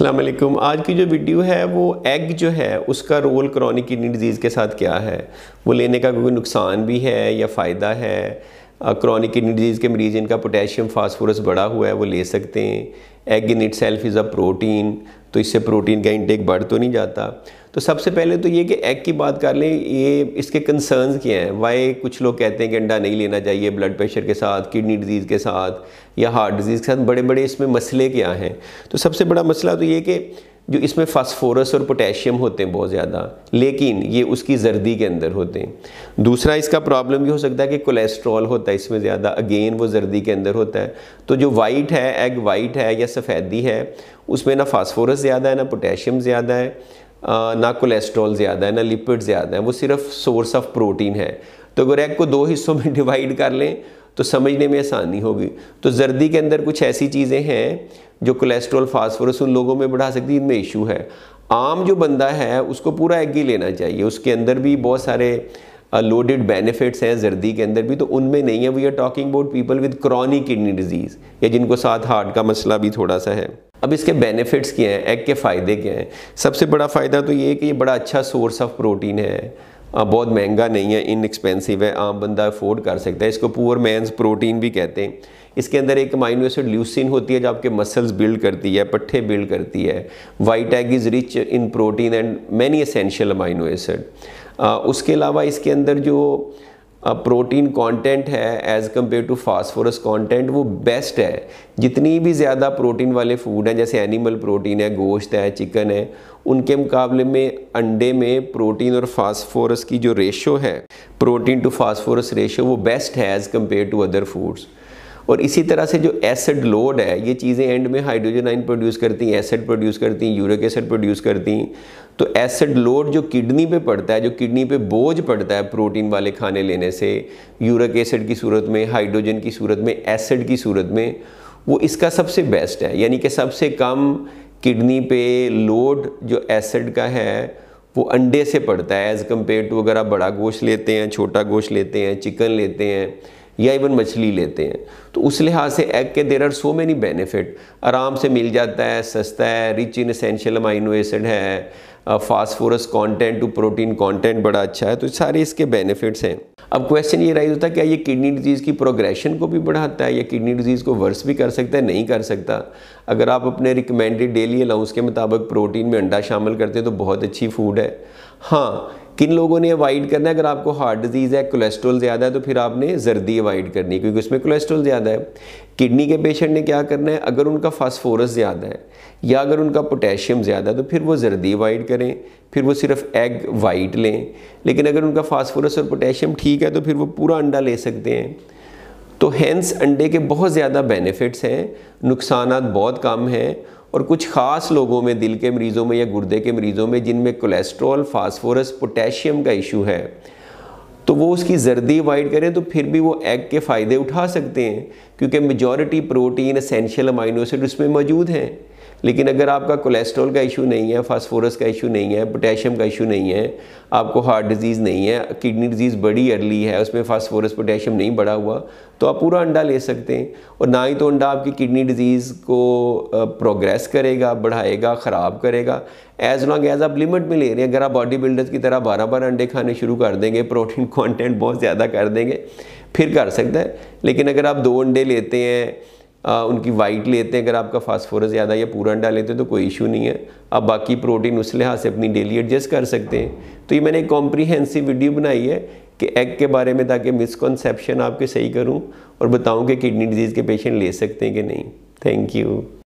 अलमैकम आज की जो वीडियो है वो एग जो है उसका रोल क्रॉनिक किडनी डिजीज़ के साथ क्या है वो लेने का कोई नुकसान भी है या फ़ायदा है क्रॉनिक किडनी डिजीज़ के मरीज़ इनका पोटेशियम फास्फोरस बढ़ा हुआ है वो ले सकते हैं egg in itself is a protein तो इससे प्रोटीन का इंटेक बढ़ तो नहीं जाता तो सबसे पहले तो ये कि एग की बात कर लें ये इसके कंसर्न्स क्या हैं वाई कुछ लोग कहते हैं कि अंडा नहीं लेना चाहिए ब्लड प्रेशर के साथ किडनी डिजीज़ के साथ या हार्ट डिजीज़ के साथ बड़े बड़े इसमें मसले क्या हैं तो सबसे बड़ा मसला तो ये कि जो इसमें फास्फोरस और पोटेशियम होते हैं बहुत ज़्यादा लेकिन ये उसकी जर्दी के अंदर होते हैं दूसरा इसका प्रॉब्लम ये हो सकता है कि कोलेस्ट्रॉल होता है इसमें ज़्यादा अगेन वो जर्दी के अंदर होता है तो जो वाइट है एग वाइट है या सफ़ेदी है उसमें ना फास्फोरस ज़्यादा है ना पोटेशियम ज़्यादा है ना कोलेस्ट्रॉल ज़्यादा है ना लिपिड ज़्यादा है वो सिर्फ सोर्स ऑफ प्रोटीन है तो अगर एग को दो हिस्सों में डिवाइड कर लें तो समझने में आसानी होगी तो जर्दी के अंदर कुछ ऐसी चीज़ें हैं जो कोलेस्ट्रॉल फास्फोरस उन लोगों में बढ़ा सकती है इनमें इशू है आम जो बंदा है उसको पूरा एग ही लेना चाहिए उसके अंदर भी बहुत सारे लोडेड बेनिफिट्स हैं जर्दी के अंदर भी तो उनमें नहीं है we are talking about people with chronic kidney disease या जिनको साथ हार्ट का मसला भी थोड़ा सा है अब इसके बेनिफिट्स क्या हैं एग के फ़ायदे क्या हैं सबसे बड़ा फ़ायदा तो ये है कि ये बड़ा अच्छा सोर्स ऑफ प्रोटीन है बहुत महंगा नहीं है इनएक्सपेंसिव है आम बंदा अफोर्ड कर सकता है इसको पुअर मैंस प्रोटीन भी कहते हैं इसके अंदर एक माइनो एसिड ल्यूसिन होती है जो आपके मसल्स बिल्ड करती है पट्ठे बिल्ड करती है white egg is rich in protein and many essential amino acid उसके अलावा इसके अंदर जो प्रोटीन कंटेंट है as compare to phosphorus content वो बेस्ट है जितनी भी ज़्यादा प्रोटीन वाले फूड हैं जैसे एनिमल प्रोटीन है गोश्त है चिकन है उनके मुकाबले में अंडे में प्रोटीन और फास्फोरस की जो रेशो है प्रोटीन टू फास्फोरस रेशो वो बेस्ट है as compare to other foods और इसी तरह से जो एसिड लोड है ये चीज़ें एंड में हाइड्रोजन आइन प्रोड्यूस करती हैं एसिड प्रोड्यूस करती हैं यूरिक एसिड प्रोड्यूस करती हैं तो एसिड लोड जो किडनी पे पड़ता है जो किडनी पे बोझ पड़ता है प्रोटीन वाले खाने लेने से यूरिक एसिड की सूरत में हाइड्रोजन की सूरत में एसिड की सूरत में वो इसका सबसे बेस्ट है यानी कि सबसे कम किडनी पे लोड जो एसिड का है वो अंडे से पड़ता है एज़ कम्पेयर टू अगर आप बड़ा गोश्त लेते हैं छोटा गोश्त लेते हैं चिकन लेते हैं या इवन मछली लेते हैं तो उस लिहाज से एग के there are so many benefit आराम से मिल जाता है सस्ता है rich in essential amino acid है phosphorus content to protein content बड़ा अच्छा है तो सारे इसके बेनिफिट्स हैं अब क्वेश्चन ये राइज होता है क्या ये किडनी डिजीज़ की प्रोग्रेशन को भी बढ़ाता है या किडनी डिजीज़ को वर्स भी कर सकता है नहीं कर सकता अगर आप अपने रिकमेंडेड डेली अलाउंस के मुताबिक प्रोटीन में अंडा शामिल करते हैं तो बहुत अच्छी फूड है हाँ किन लोगों ने अवॉइड करना है अगर आपको हार्ट डिजीज़ है कोलेस्ट्रॉल ज़्यादा है तो फिर आपने जर्दी अवॉइड करनी है क्योंकि उसमें कोलेस्ट्रॉल ज़्यादा है किडनी के पेशेंट ने क्या करना है अगर उनका फास्फोरस ज़्यादा है या अगर उनका पोटेशियम ज़्यादा है तो फिर वो जर्दी अवॉइड करें फिर वो सिर्फ एग वाइट लें लेकिन अगर उनका फास्फोरस और पोटेशियम ठीक है तो फिर वो पूरा अंडा ले सकते हैं तो हैंस अंडे के बहुत ज़्यादा बेनिफिट्स हैं नुकसान बहुत कम हैं और कुछ ख़ास लोगों में दिल के मरीज़ों में या गुर्दे के मरीज़ों में जिनमें कोलेस्ट्रॉल फास्फोरस पोटेशियम का इशू है तो वो उसकी जर्दी अवॉइड करें तो फिर भी वो एग के फ़ायदे उठा सकते हैं क्योंकि मेजॉरिटी प्रोटीन असेंशियल अमाइनोसिड उसमें मौजूद हैं लेकिन अगर आपका कोलेस्ट्रॉल का इशू नहीं है फास्फोरस का इशू नहीं है पोटेशियम का इशू नहीं है आपको हार्ट डिजीज़ नहीं है किडनी डिजीज़ बड़ी अर्ली है उसमें फास्फोरस पोटेशियम नहीं बढ़ा हुआ तो आप पूरा अंडा ले सकते हैं और ना ही तो अंडा आपकी किडनी डिजीज़ को प्रोग्रेस करेगा बढ़ाएगा ख़राब करेगा एज़ लॉन्ग एज आप लिमिट में ले रहे हैं अगर आप बॉडी बिल्डर्स की तरह बारह बार अंडे खाने शुरू कर देंगे प्रोटीन कॉन्टेंट बहुत ज़्यादा कर देंगे फिर कर सकता है लेकिन अगर आप दो अंडे लेते हैं आ, उनकी वाइट लेते हैं अगर आपका फास्फोरस ज़्यादा या पूरा अंडा लेते हैं तो कोई इशू नहीं है आप बाकी प्रोटीन उस लिहाज से अपनी डेली एडजस्ट कर सकते हैं तो ये मैंने एक कॉम्प्रीहेंसिव वीडियो बनाई है कि एग के बारे में ताकि मिसकॉन्सेप्शन आपके सही करूँ और बताऊँ कि किडनी डिजीज़ के पेशेंट ले सकते हैं कि नहीं थैंक यू